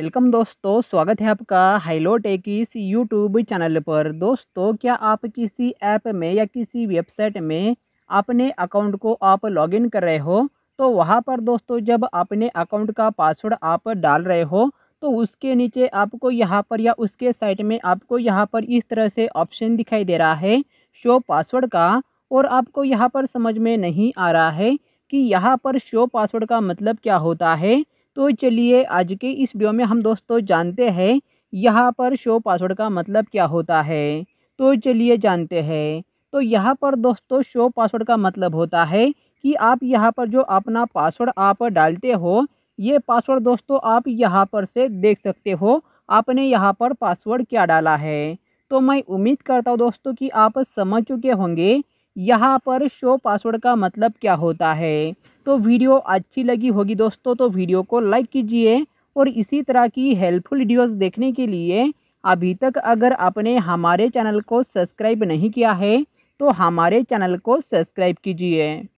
welcome दोस्तों स्वागत है आपका हाइलो टेक इस यूट्यूब चैनल पर दोस्तों क्या आप किसी ऐप में या किसी वेबसाइट में अपने अकाउंट को आप लॉगिन कर रहे हो तो वहाँ पर दोस्तों जब अपने अकाउंट का पासवर्ड आप डाल रहे हो तो उसके नीचे आपको यहाँ पर या उसके साइट में आपको यहाँ पर इस तरह से ऑप्शन दिखाई दे रहा है शो पासवर्ड का और आपको यहाँ पर समझ में नहीं आ रहा है कि यहाँ पर शो पासवर्ड का मतलब क्या होता है तो चलिए आज के इस वीडियो में हम दोस्तों जानते हैं यहाँ पर शो पासवर्ड का मतलब क्या होता है तो चलिए जानते हैं तो यहाँ पर दोस्तों शो पासवर्ड का मतलब होता है कि आप यहाँ पर जो अपना पासवर्ड आप डालते हो ये पासवर्ड दोस्तों आप यहाँ पर से देख सकते हो आपने यहाँ पर पासवर्ड क्या डाला है तो मैं उम्मीद करता हूँ दोस्तों कि आप समझ चुके होंगे यहाँ पर शो पासवर्ड का मतलब क्या होता है तो वीडियो अच्छी लगी होगी दोस्तों तो वीडियो को लाइक कीजिए और इसी तरह की हेल्पफुल वीडियोस देखने के लिए अभी तक अगर आपने हमारे चैनल को सब्सक्राइब नहीं किया है तो हमारे चैनल को सब्सक्राइब कीजिए